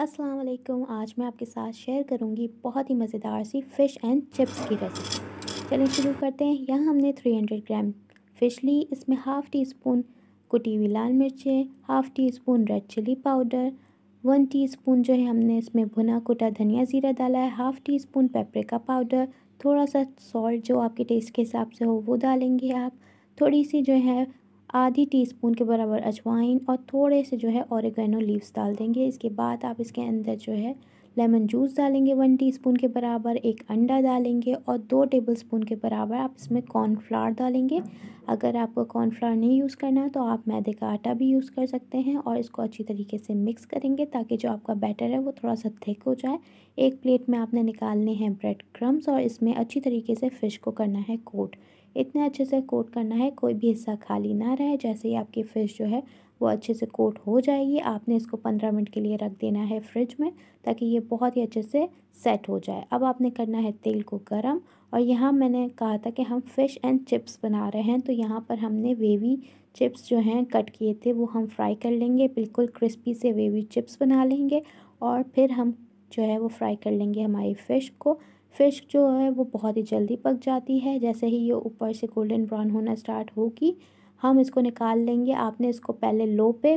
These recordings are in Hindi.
अस्सलाम वालेकुम आज मैं आपके साथ शेयर करूंगी बहुत ही मज़ेदार सी फ़िश एंड चिप्स की रेसिपी चलें शुरू करते हैं यहाँ हमने 300 ग्राम फ़िश ली इसमें हाफ़ टी स्पून कुटी हुई लाल मिर्चें half teaspoon red chilli powder one teaspoon जो है हमने इसमें भुना कुटा धनिया ज़ीरा डाला है half teaspoon paprika powder थोड़ा सा सॉल्ट जो आपके टेस्ट के हिसाब से हो वो डालेंगे आप थोड़ी सी जो है आधी टी स्पून के बराबर अजवाइन और थोड़े से जो है औरगैनो लीव्स डाल देंगे इसके बाद आप इसके अंदर जो है लेमन जूस डालेंगे वन टीस्पून के बराबर एक अंडा डालेंगे और दो टेबलस्पून के बराबर आप इसमें कॉर्नफ्लावर डालेंगे अगर आपको कॉर्नफ्लावर नहीं यूज़ करना तो आप मैदे का आटा भी यूज़ कर सकते हैं और इसको अच्छी तरीके से मिक्स करेंगे ताकि जो आपका बैटर है वो थोड़ा सा थिक हो जाए एक प्लेट में आपने निकालने हैं ब्रेड क्रम्स और इसमें अच्छी तरीके से फ़िश को करना है कोट इतने अच्छे से कोट करना है कोई भी हिस्सा खाली ना रहे जैसे ही आपकी फ़िश जो है वो अच्छे से कोट हो जाएगी आपने इसको पंद्रह मिनट के लिए रख देना है फ्रिज में ताकि ये बहुत ही अच्छे से सेट हो जाए अब आपने करना है तेल को गरम और यहाँ मैंने कहा था कि हम फ़िश एंड चिप्स बना रहे हैं तो यहाँ पर हमने वेवी चिप्स जो हैं कट किए थे वो हम फ्राई कर लेंगे बिल्कुल क्रिस्पी से वेवी चिप्स बना लेंगे और फिर हम जो है वो फ्राई कर लेंगे हमारी फ़िश को फ़िश जो है वो बहुत ही जल्दी पक जाती है जैसे ही ये ऊपर से गोल्डन ब्राउन होना स्टार्ट होगी हम इसको निकाल लेंगे आपने इसको पहले लो पे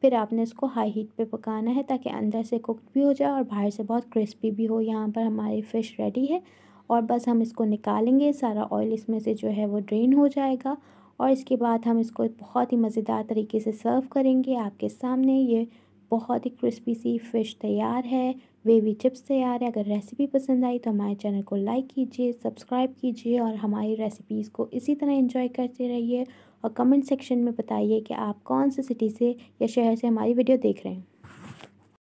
फिर आपने इसको हाई हीट पे पकाना है ताकि अंदर से कुक भी हो जाए और बाहर से बहुत क्रिस्पी भी हो यहाँ पर हमारी फ़िश रेडी है और बस हम इसको निकालेंगे सारा ऑयल इसमें से जो है वो ड्रेन हो जाएगा और इसके बाद हम इसको बहुत ही मज़ेदार तरीके से सर्व करेंगे आपके सामने ये बहुत ही क्रिस्पी सी फ़िश तैयार है वेवी चिप्स तैयार है अगर रेसिपी पसंद आई तो हमारे चैनल को लाइक कीजिए सब्सक्राइब कीजिए और हमारी रेसिपीज़ को इसी तरह इंजॉय करते रहिए और कमेंट सेक्शन में बताइए कि आप कौन से सिटी से या शहर से हमारी वीडियो देख रहे हैं